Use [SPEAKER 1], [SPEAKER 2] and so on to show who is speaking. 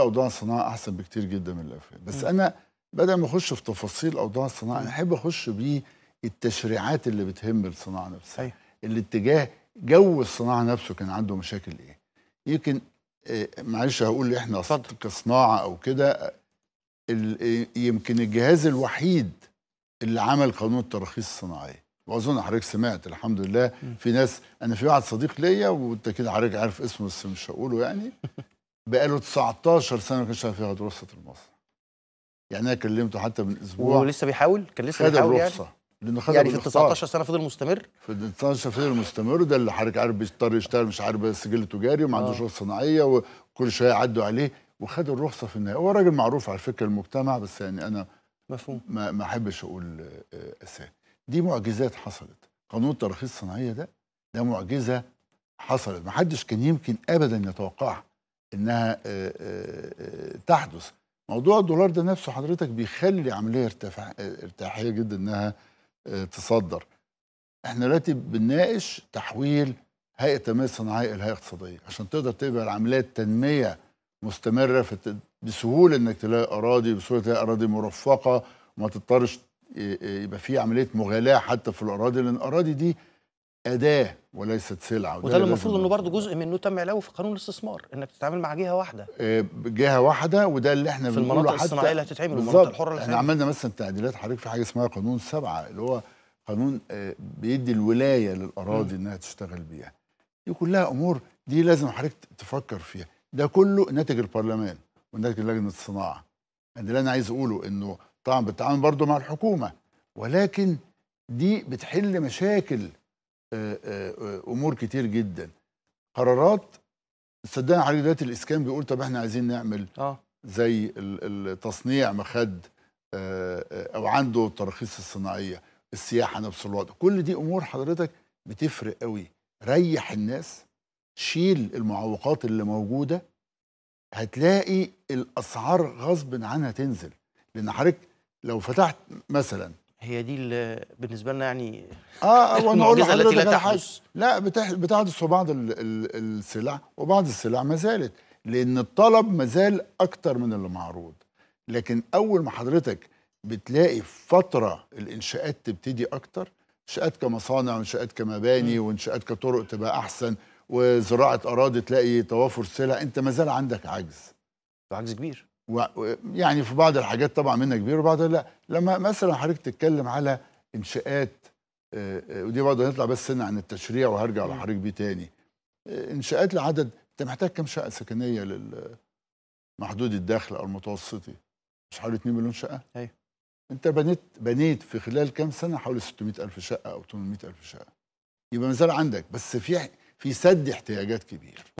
[SPEAKER 1] اوضاع الصناعه احسن بكتير جدا من الافلام بس م. انا بدل ما اخش في تفاصيل اوضاع الصناعه انا احب اخش بالتشريعات اللي بتهم الصناعه نفسها أيه. الاتجاه جو الصناعه نفسه كان عنده مشاكل ايه يمكن إيه معلش هقول احنا كصناعه او كده آه، يمكن الجهاز الوحيد اللي عمل قانون التراخيص الصناعيه واظن حضرتك سمعت الحمد لله في ناس انا في واحد صديق ليا وانت كده حضرتك عارف اسمه بس مش هقوله يعني بقاله 19 سنه ما كانش عارف ياخد رخصه المصنع. يعني انا كلمته حتى من اسبوع ولسه بيحاول كان لسه خد بيحاول الرخصه يعني؟ لانه خد يعني في ال 19 سنه فضل مستمر في ال 19 فضل مستمر ده اللي حضرتك عارف بيضطر يشتغل مش عارف سجل تجاري وما عندوش رخصه آه. صناعيه وكل شويه عدوا عليه وخد الرخصه في النهايه هو راجل معروف على فكره المجتمع بس يعني انا مفهوم ما ما احبش اقول آه، اسامي دي معجزات حصلت قانون التراخيص الصناعيه ده ده معجزه حصلت ما حدش كان يمكن ابدا يتوقعها انها آه، آه، آه، تحدث موضوع الدولار ده نفسه حضرتك بيخلي عمليه ارتفاع ارتاحيه جدا انها تصدر احنا دلوقتي بنناقش تحويل هيئه التنميه الصناعيه الى هيئه اقتصاديه عشان تقدر تقبل عمليات تنميه مستمره في بسهوله انك تلاقي اراضي بسهوله تلاقي اراضي مرفقه وما تضطرش يبقى في عمليه مغالاه حتى في الاراضي لان الاراضي دي اداه وليست سلعه وده, اللي المفروض انه برضه جزء منه تم علاوه في قانون الاستثمار انك تتعامل مع جهه واحده آه، جهه واحده وده اللي احنا في المناطق الصناعيه اللي هتتعمل والمناطق الحره اللي احنا عملنا مثلا تعديلات حضرتك في حاجه اسمها قانون سبعه اللي هو قانون آه، بيدي الولايه للاراضي انها تشتغل بيها دي كلها امور دي لازم حضرتك تفكر فيها ده كله ناتج البرلمان وناتج لجنه الصناعه يعني اللي انا عايز اقوله انه طبعا بالتعاون برضه مع الحكومه ولكن دي بتحل مشاكل آه، آه، آه، امور كتير جدا قرارات صدقني حضرتك دلوقتي الاسكان بيقول طب احنا عايزين نعمل آه. زي التصنيع مخد او عنده التراخيص الصناعيه السياحه نفس الوضع كل دي امور حضرتك بتفرق قوي ريح الناس شيل المعوقات اللي موجوده هتلاقي الاسعار غصب عنها تنزل لان حضرتك لو فتحت مثلا هي دي بالنسبه لنا يعني اه, آه، وانا اقول لحضرتك لا تحدث لا بتحدث في بعض السلع وبعض السلع ما زالت لان الطلب ما زال اكتر من اللي معروض لكن اول ما حضرتك بتلاقي فتره الانشاءات تبتدي اكتر انشاءات كمصانع وانشاءات كمباني وانشاءات كطرق تبقى احسن وزراعه اراضي تلاقي توافر سلع انت ما زال عندك عجز عجز كبير ويعني في بعض الحاجات طبعا منها كبير وبعضها لا لما مثلا حضرتك تتكلم على انشاءات آه، ودي برضه هنطلع بس سنه عن التشريع وهرجع لحضرتك بيه تاني آه، انشاءات لعدد انت محتاج كام شقه سكنيه للمحدود الدخل او المتوسطي مش حوالي 2 مليون شقه ايوه انت بنيت بنيت في خلال كام سنه حوالي 600000 شقه او 800000 شقه يبقى ما زال عندك بس في في سد احتياجات كبير